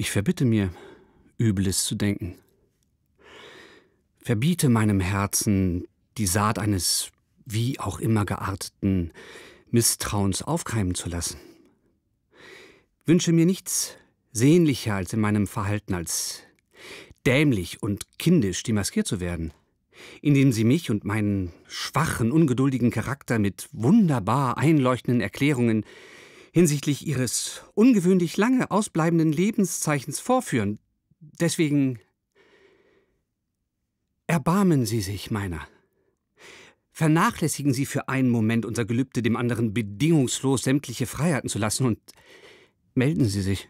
Ich verbitte mir, Übles zu denken. Verbiete meinem Herzen, die Saat eines wie auch immer gearteten Misstrauens aufkeimen zu lassen. Wünsche mir nichts sehnlicher als in meinem Verhalten, als dämlich und kindisch demaskiert zu werden, indem sie mich und meinen schwachen, ungeduldigen Charakter mit wunderbar einleuchtenden Erklärungen hinsichtlich ihres ungewöhnlich lange ausbleibenden Lebenszeichens vorführen. Deswegen erbarmen Sie sich meiner. Vernachlässigen Sie für einen Moment unser Gelübde, dem anderen bedingungslos sämtliche Freiheiten zu lassen und melden Sie sich.